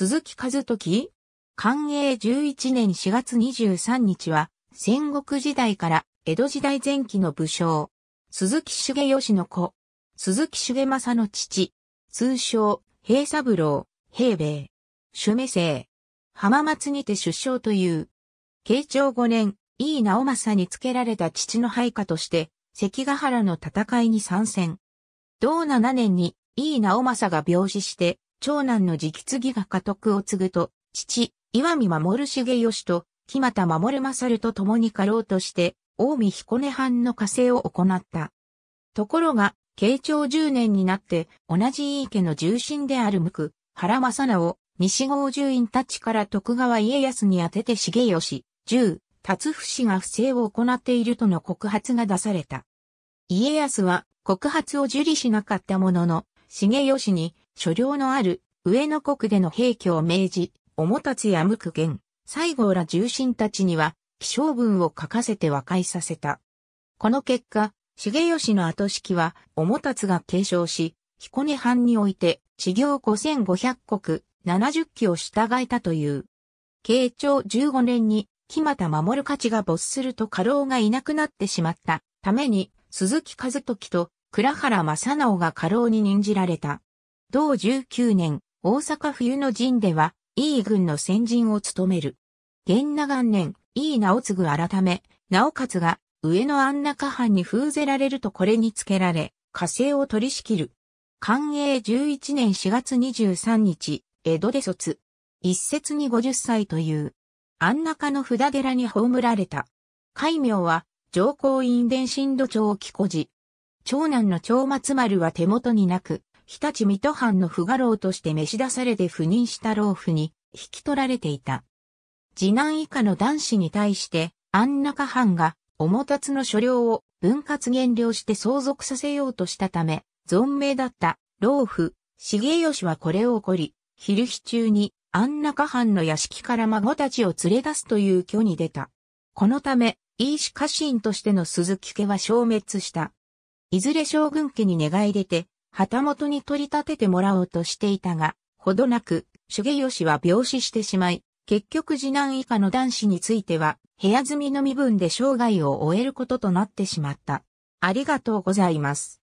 鈴木和時寛永11年4月23日は、戦国時代から江戸時代前期の武将、鈴木重義の子、鈴木重政の父、通称、平三郎、平兵衛、主名生、浜松にて出生という、慶長5年、井伊直政につけられた父の配下として、関ヶ原の戦いに参戦。同7年に、井伊直政が病死して、長男の直継が家督を継ぐと、父、岩見守重義と、木又守勝と共に家老として、近江彦根藩の加勢を行った。ところが、慶長十年になって、同じ井伊家の重臣である無垢、原正直、西郷住院たちから徳川家康に宛てて重義、十、達氏が不正を行っているとの告発が出された。家康は告発を受理しなかったものの、重義に所領のある上野国での兵器を命じ、重達や無垢言、西郷ら重臣たちには、気象文を書かせて和解させた。この結果、重吉の後式は、重達が継承し、彦根藩において、治行5500国、70期を従えたという。慶長15年に、木又守る価値が没すると家老がいなくなってしまったために、鈴木和時と倉原正直が家老に任じられた。同19年、大阪冬の陣では、い軍の先陣を務める。元那元年、を直ぐ。改め、直勝が、上野安中藩に封ぜられるとこれにつけられ、火星を取り仕切る。寛永11年4月23日、江戸で卒。一説に50歳という。安中の札寺に葬られた。戒名は、上皇院伝神土町木古寺。長男の長松丸は手元になく、日立水戸藩の不画廊として召し出されて赴任した老婦に引き取られていた。次男以下の男子に対して、安中藩が、重達の所領を分割減量して相続させようとしたため、存命だった老婦、重吉はこれを起こり、昼日中に安中藩の屋敷から孫たちを連れ出すという挙に出た。このため、医師家臣としての鈴木家は消滅した。いずれ将軍家に願い出て、旗本に取り立ててもらおうとしていたが、ほどなく、重吉は病死してしまい、結局次男以下の男子については、部屋住みの身分で生涯を終えることとなってしまった。ありがとうございます。